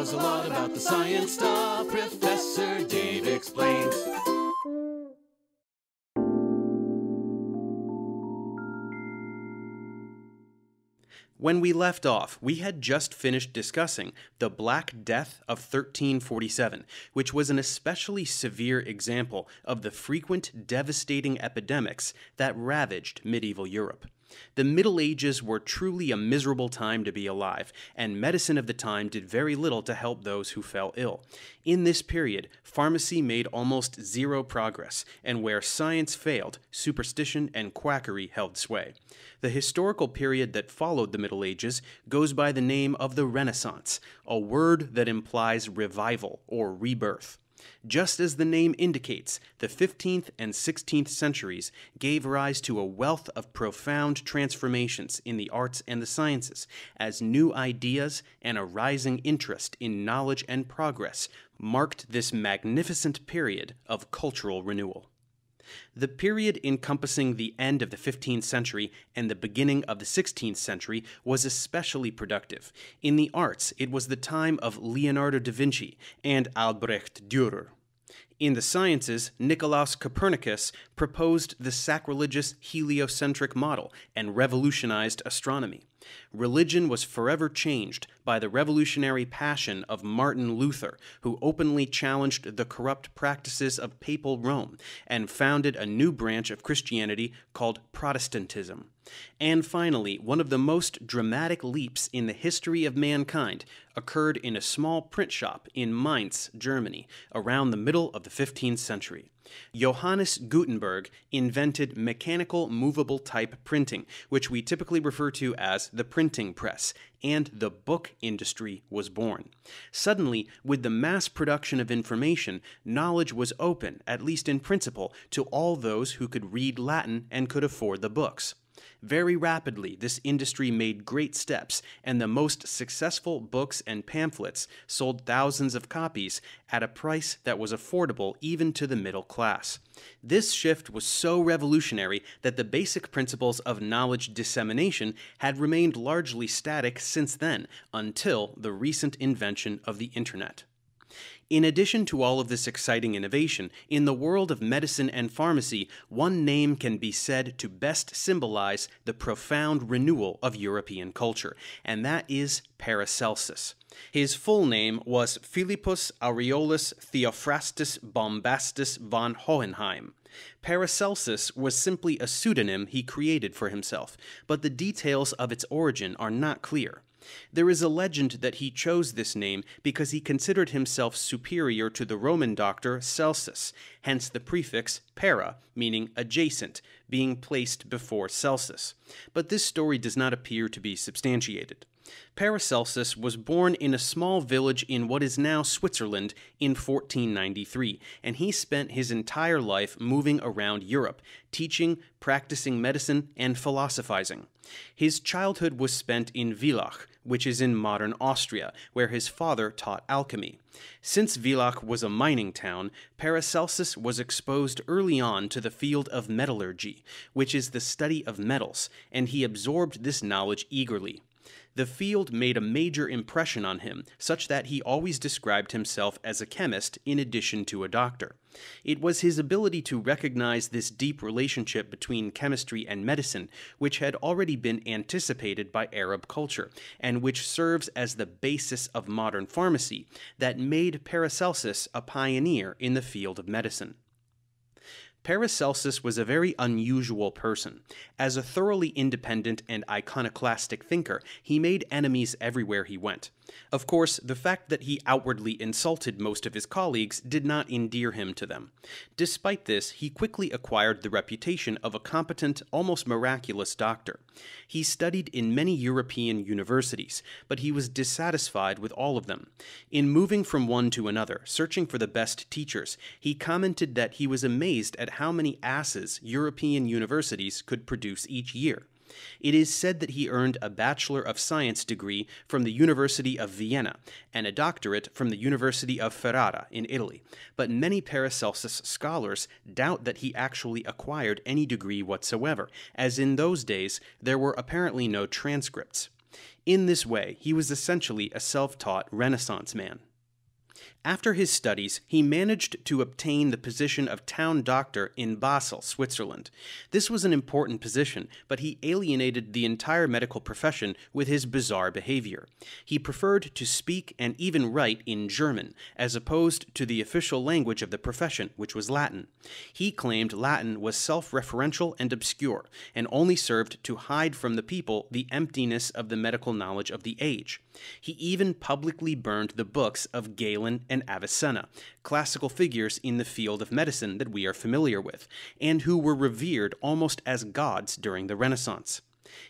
knows a lot about the science stuff. Professor Dave explains. When we left off, we had just finished discussing the Black Death of 1347, which was an especially severe example of the frequent devastating epidemics that ravaged medieval Europe. The Middle Ages were truly a miserable time to be alive, and medicine of the time did very little to help those who fell ill. In this period, pharmacy made almost zero progress, and where science failed, superstition and quackery held sway. The historical period that followed the Middle Ages goes by the name of the Renaissance, a word that implies revival or rebirth. Just as the name indicates, the 15th and 16th centuries gave rise to a wealth of profound transformations in the arts and the sciences, as new ideas and a rising interest in knowledge and progress marked this magnificent period of cultural renewal. The period encompassing the end of the 15th century and the beginning of the 16th century was especially productive. In the arts, it was the time of Leonardo da Vinci and Albrecht Dürer. In the sciences, Nicolaus Copernicus proposed the sacrilegious heliocentric model and revolutionized astronomy. Religion was forever changed by the revolutionary passion of Martin Luther, who openly challenged the corrupt practices of papal Rome and founded a new branch of Christianity called Protestantism. And finally, one of the most dramatic leaps in the history of mankind occurred in a small print shop in Mainz, Germany, around the middle of the 15th century. Johannes Gutenberg invented mechanical movable type printing, which we typically refer to as the printing press, and the book industry was born. Suddenly, with the mass production of information, knowledge was open, at least in principle, to all those who could read Latin and could afford the books. Very rapidly, this industry made great steps, and the most successful books and pamphlets sold thousands of copies at a price that was affordable even to the middle class. This shift was so revolutionary that the basic principles of knowledge dissemination had remained largely static since then, until the recent invention of the internet. In addition to all of this exciting innovation, in the world of medicine and pharmacy, one name can be said to best symbolize the profound renewal of European culture, and that is Paracelsus. His full name was Philippus Aureolus Theophrastus Bombastus von Hohenheim. Paracelsus was simply a pseudonym he created for himself, but the details of its origin are not clear. There is a legend that he chose this name because he considered himself superior to the Roman doctor Celsus, hence the prefix para, meaning adjacent, being placed before Celsus. But this story does not appear to be substantiated. Paracelsus was born in a small village in what is now Switzerland in 1493, and he spent his entire life moving around Europe, teaching, practicing medicine, and philosophizing. His childhood was spent in Villach, which is in modern Austria, where his father taught alchemy. Since Villach was a mining town, Paracelsus was exposed early on to the field of metallurgy, which is the study of metals, and he absorbed this knowledge eagerly. The field made a major impression on him, such that he always described himself as a chemist in addition to a doctor. It was his ability to recognize this deep relationship between chemistry and medicine, which had already been anticipated by Arab culture, and which serves as the basis of modern pharmacy, that made Paracelsus a pioneer in the field of medicine. Paracelsus was a very unusual person. As a thoroughly independent and iconoclastic thinker, he made enemies everywhere he went. Of course, the fact that he outwardly insulted most of his colleagues did not endear him to them. Despite this, he quickly acquired the reputation of a competent, almost miraculous doctor. He studied in many European universities, but he was dissatisfied with all of them. In moving from one to another, searching for the best teachers, he commented that he was amazed at at how many asses European universities could produce each year. It is said that he earned a Bachelor of Science degree from the University of Vienna and a doctorate from the University of Ferrara in Italy, but many Paracelsus scholars doubt that he actually acquired any degree whatsoever, as in those days there were apparently no transcripts. In this way, he was essentially a self taught Renaissance man. After his studies, he managed to obtain the position of town doctor in Basel, Switzerland. This was an important position, but he alienated the entire medical profession with his bizarre behavior. He preferred to speak and even write in German, as opposed to the official language of the profession, which was Latin. He claimed Latin was self referential and obscure, and only served to hide from the people the emptiness of the medical knowledge of the age. He even publicly burned the books of Galen and Avicenna, classical figures in the field of medicine that we are familiar with, and who were revered almost as gods during the Renaissance.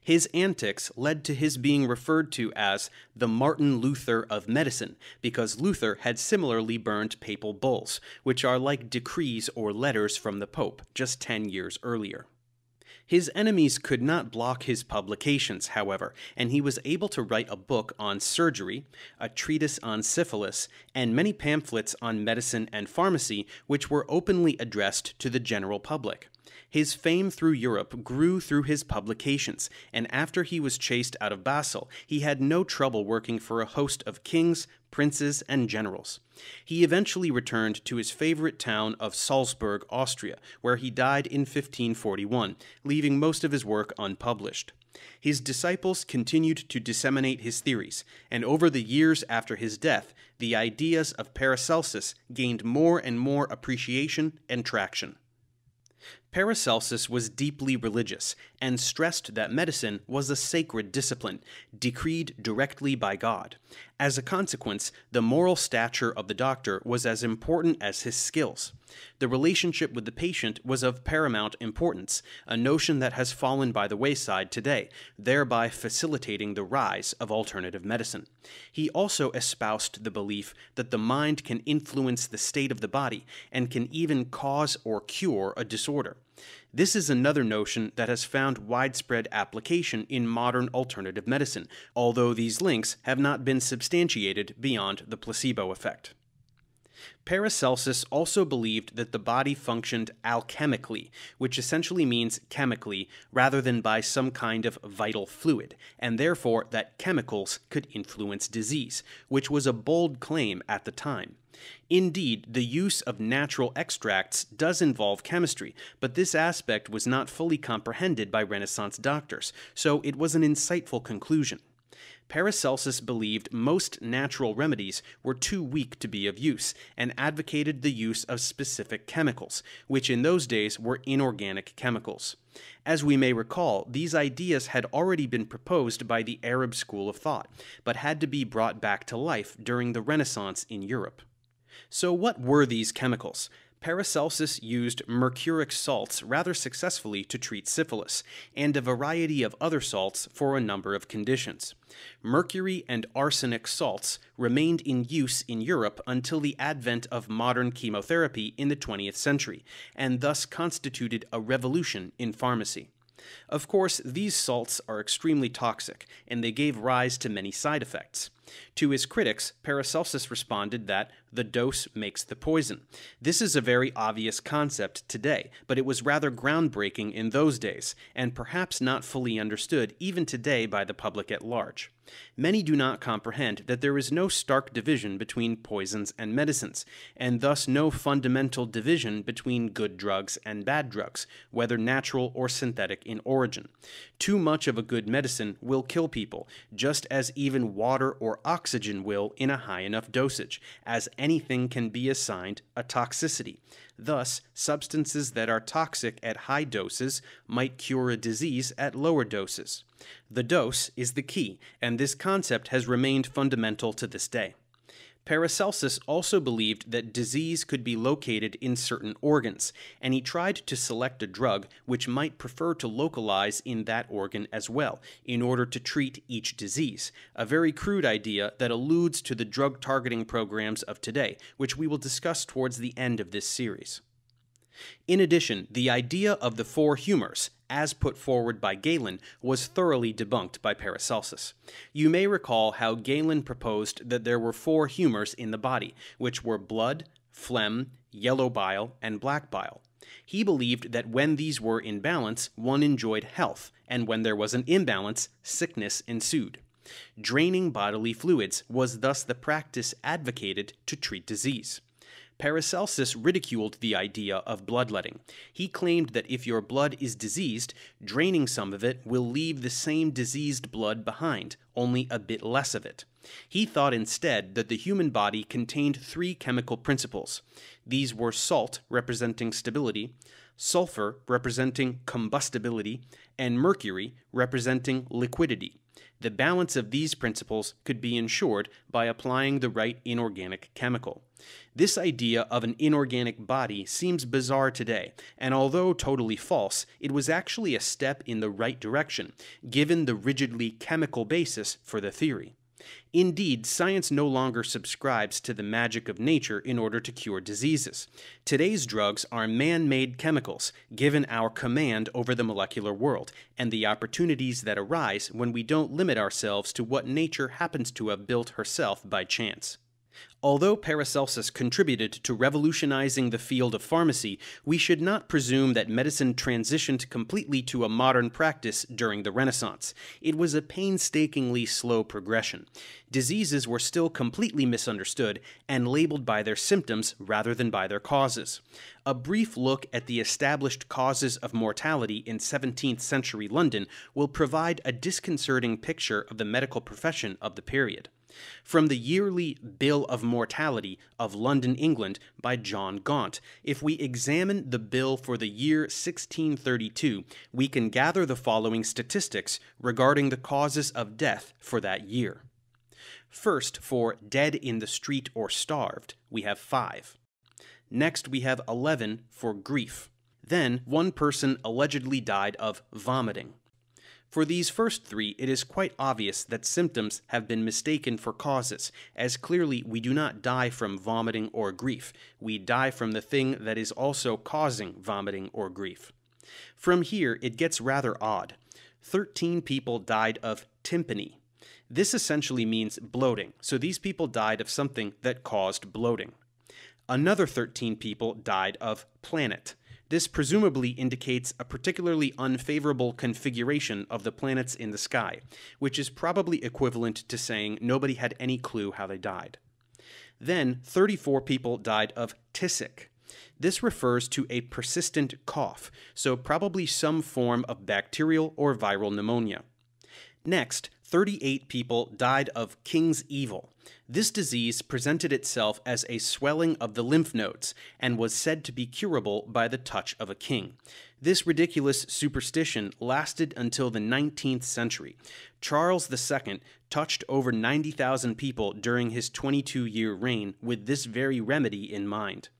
His antics led to his being referred to as the Martin Luther of medicine, because Luther had similarly burned papal bulls, which are like decrees or letters from the Pope, just 10 years earlier. His enemies could not block his publications, however, and he was able to write a book on surgery, a treatise on syphilis, and many pamphlets on medicine and pharmacy, which were openly addressed to the general public. His fame through Europe grew through his publications, and after he was chased out of Basel, he had no trouble working for a host of kings, princes, and generals. He eventually returned to his favorite town of Salzburg, Austria, where he died in 1541, leaving most of his work unpublished. His disciples continued to disseminate his theories, and over the years after his death, the ideas of Paracelsus gained more and more appreciation and traction. Paracelsus was deeply religious and stressed that medicine was a sacred discipline, decreed directly by God. As a consequence, the moral stature of the doctor was as important as his skills. The relationship with the patient was of paramount importance, a notion that has fallen by the wayside today, thereby facilitating the rise of alternative medicine. He also espoused the belief that the mind can influence the state of the body and can even cause or cure a disorder. This is another notion that has found widespread application in modern alternative medicine, although these links have not been substantiated beyond the placebo effect. Paracelsus also believed that the body functioned alchemically, which essentially means chemically, rather than by some kind of vital fluid, and therefore that chemicals could influence disease, which was a bold claim at the time. Indeed, the use of natural extracts does involve chemistry, but this aspect was not fully comprehended by Renaissance doctors, so it was an insightful conclusion. Paracelsus believed most natural remedies were too weak to be of use, and advocated the use of specific chemicals, which in those days were inorganic chemicals. As we may recall, these ideas had already been proposed by the Arab school of thought, but had to be brought back to life during the Renaissance in Europe. So, what were these chemicals? Paracelsus used mercuric salts rather successfully to treat syphilis, and a variety of other salts for a number of conditions. Mercury and arsenic salts remained in use in Europe until the advent of modern chemotherapy in the 20th century, and thus constituted a revolution in pharmacy. Of course, these salts are extremely toxic, and they gave rise to many side effects. To his critics, Paracelsus responded that the dose makes the poison. This is a very obvious concept today, but it was rather groundbreaking in those days, and perhaps not fully understood even today by the public at large. Many do not comprehend that there is no stark division between poisons and medicines, and thus no fundamental division between good drugs and bad drugs, whether natural or synthetic in origin. Too much of a good medicine will kill people, just as even water or oxygen will in a high enough dosage, as anything can be assigned a toxicity. Thus, substances that are toxic at high doses might cure a disease at lower doses. The dose is the key, and this concept has remained fundamental to this day. Paracelsus also believed that disease could be located in certain organs, and he tried to select a drug which might prefer to localize in that organ as well, in order to treat each disease, a very crude idea that alludes to the drug targeting programs of today, which we will discuss towards the end of this series. In addition, the idea of the four humors, as put forward by Galen, was thoroughly debunked by Paracelsus. You may recall how Galen proposed that there were four humors in the body, which were blood, phlegm, yellow bile, and black bile. He believed that when these were in balance, one enjoyed health, and when there was an imbalance, sickness ensued. Draining bodily fluids was thus the practice advocated to treat disease. Paracelsus ridiculed the idea of bloodletting. He claimed that if your blood is diseased, draining some of it will leave the same diseased blood behind, only a bit less of it. He thought instead that the human body contained three chemical principles. These were salt, representing stability, sulfur, representing combustibility, and mercury, representing liquidity. The balance of these principles could be ensured by applying the right inorganic chemical. This idea of an inorganic body seems bizarre today, and although totally false, it was actually a step in the right direction, given the rigidly chemical basis for the theory. Indeed, science no longer subscribes to the magic of nature in order to cure diseases. Today's drugs are man made chemicals, given our command over the molecular world and the opportunities that arise when we don't limit ourselves to what nature happens to have built herself by chance. Although Paracelsus contributed to revolutionizing the field of pharmacy, we should not presume that medicine transitioned completely to a modern practice during the Renaissance. It was a painstakingly slow progression. Diseases were still completely misunderstood and labeled by their symptoms rather than by their causes. A brief look at the established causes of mortality in 17th century London will provide a disconcerting picture of the medical profession of the period from the yearly Bill of Mortality of London, England by John Gaunt. If we examine the bill for the year 1632, we can gather the following statistics regarding the causes of death for that year. First, for dead in the street or starved, we have five. Next, we have 11 for grief. Then, one person allegedly died of vomiting. For these first three, it is quite obvious that symptoms have been mistaken for causes, as clearly we do not die from vomiting or grief, we die from the thing that is also causing vomiting or grief. From here, it gets rather odd. 13 people died of tympani. This essentially means bloating, so these people died of something that caused bloating. Another 13 people died of planet. This presumably indicates a particularly unfavorable configuration of the planets in the sky, which is probably equivalent to saying nobody had any clue how they died. Then, 34 people died of tic. This refers to a persistent cough, so probably some form of bacterial or viral pneumonia. Next, 38 people died of King's evil. This disease presented itself as a swelling of the lymph nodes and was said to be curable by the touch of a king. This ridiculous superstition lasted until the 19th century. Charles II touched over 90,000 people during his 22 year reign with this very remedy in mind.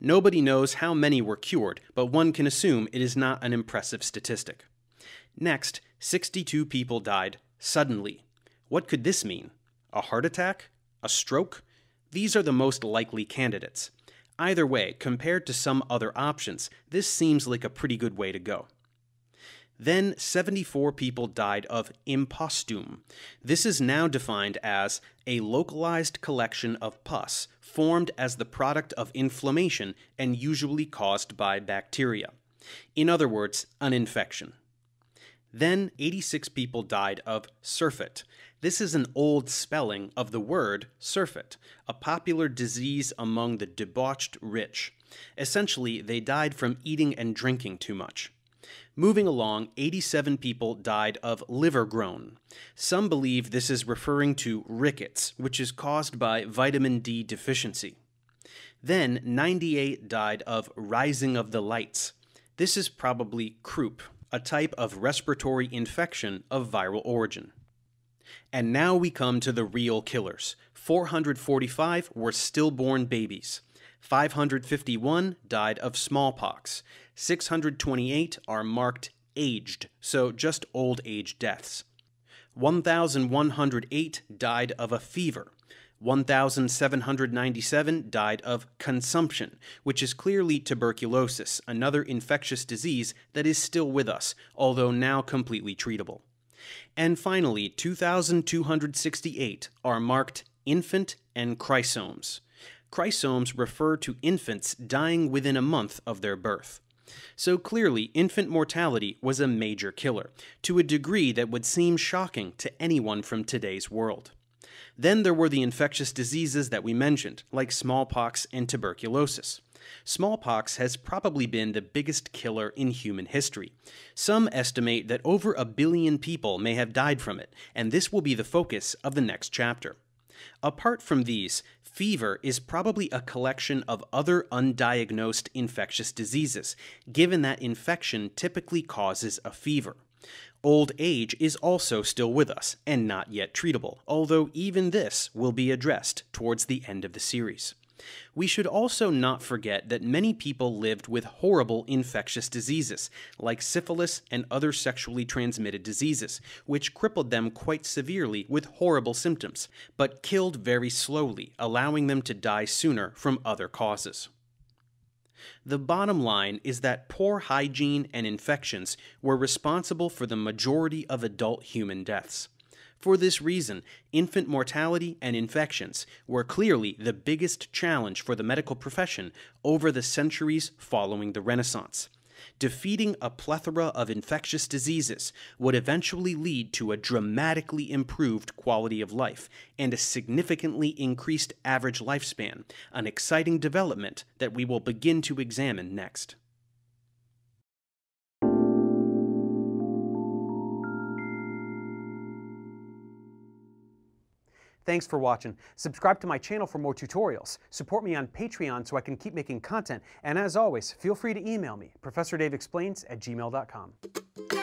Nobody knows how many were cured, but one can assume it is not an impressive statistic. Next, 62 people died suddenly. What could this mean? A heart attack? A stroke? These are the most likely candidates. Either way, compared to some other options, this seems like a pretty good way to go. Then 74 people died of impostume. This is now defined as a localized collection of pus formed as the product of inflammation and usually caused by bacteria. In other words, an infection. Then 86 people died of surfeit. This is an old spelling of the word surfeit, a popular disease among the debauched rich. Essentially, they died from eating and drinking too much. Moving along, 87 people died of liver groan. Some believe this is referring to rickets, which is caused by vitamin D deficiency. Then 98 died of rising of the lights. This is probably croup, a type of respiratory infection of viral origin. And now we come to the real killers. 445 were stillborn babies. 551 died of smallpox. 628 are marked aged, so just old age deaths. 1,108 died of a fever. 1,797 died of consumption, which is clearly tuberculosis, another infectious disease that is still with us, although now completely treatable. And finally, 2,268 are marked infant and chrysomes. Chrysomes refer to infants dying within a month of their birth. So clearly, infant mortality was a major killer, to a degree that would seem shocking to anyone from today's world. Then there were the infectious diseases that we mentioned, like smallpox and tuberculosis. Smallpox has probably been the biggest killer in human history. Some estimate that over a billion people may have died from it, and this will be the focus of the next chapter. Apart from these, fever is probably a collection of other undiagnosed infectious diseases, given that infection typically causes a fever. Old age is also still with us and not yet treatable, although even this will be addressed towards the end of the series. We should also not forget that many people lived with horrible infectious diseases, like syphilis and other sexually transmitted diseases, which crippled them quite severely with horrible symptoms, but killed very slowly, allowing them to die sooner from other causes. The bottom line is that poor hygiene and infections were responsible for the majority of adult human deaths. For this reason, infant mortality and infections were clearly the biggest challenge for the medical profession over the centuries following the Renaissance defeating a plethora of infectious diseases would eventually lead to a dramatically improved quality of life and a significantly increased average lifespan, an exciting development that we will begin to examine next. Thanks for watching. Subscribe to my channel for more tutorials. Support me on Patreon so I can keep making content. And as always, feel free to email me, ProfessorDaveExplains at gmail.com.